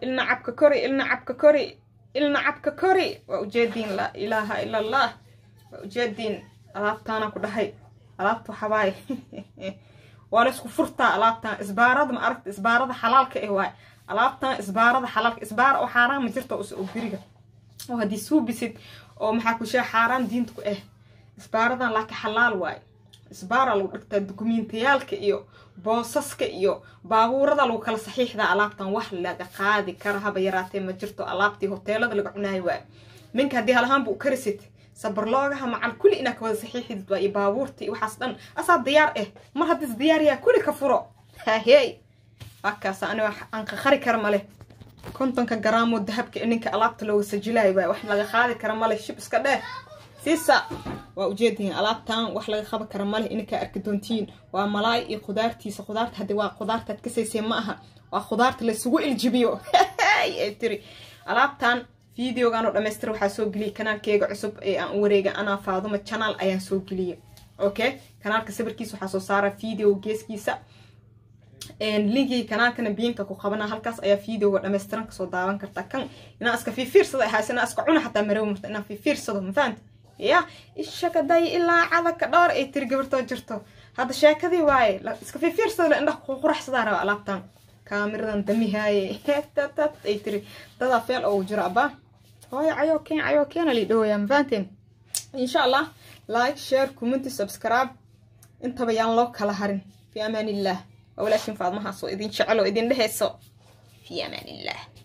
ilna cabka kori ilna cabka kori ilna cabka kori waa ujeediin laa ilaaha ila allah waa ujeediin alaabtaana ku dhahay alaabta waxabaaye waa la isku furtaa alaabtaan isbaarada ma aragta isbaarada xalaalka eh waay alaabtan isbaarada xalaalka isbaara oo xaaraan ma jirto oo beriga oo haddii suubisid oo maxaa ku xaaraan diinta ku ah isbaaradan laakiin xalaal waay isbaara lagu dhigtaa dukumiintayaalka iyo boosaska iyo baabuurada lagu kala saxiixda alaabtan wax laga qaadi kara haba yaraatee ma jirto alaabtii hoteelada laga cunaay waay ninka haddii halahaanbuu karisid sabarloogaha macal kulli inaa ka wada saxiixidid waa iyo baabuurta iyo waxaas dhan asaa diyaar eh mar haddiis diyaaryaa kulli ka furo hahey wakaasa aniga anqaqari kara male kontonka garaamoo dahabka ninka alaabta looga sajilaayo waay wax laga qaadi kara male shib iska dheer siisa waa ujeedaiin alaabtan wax laga qaba kara maleh inakaa arki doontiin waa malaay iyo khudaartiisa khudaarta hadde waa khudaartaad ka saysay ma aha waa khudaarta laysugu iljibiyo tiri alaabtan videogan oo dhamaystira waxaa soo geliyay kanaalkeyga cusub ee aan wareega anaa faaduma janaal ayaan soo geliyay okay kanaalka sawirkiisa waxaa soo saara video geeskiisa linkii kanaalkana biinka ku qabana halkaas ayaa videoga dhammaystiran kasoo daawan kartaa kan inaa iska fiifiirsado ahaas inaa iska cuna xataa marew marta inaa fiifiirsado ma fahamta ya ishaka day ilaa cadanka dhowr ay tiri gabartoo jirto hadda sheekadii waaye iska fiirfiirsada indha ku raba alaabtan kaamiradan damihaaye tad ay tiri dadaa feel ogu jiro abaa hooyo cayoo keen cayoo keena lii dhawooyaa insha allah like share comment subscribe intaba yaan loo kala harin fi amaan illah waa walaashin faadmahaasoo idin jecelo idin dheheyso fi amaanillah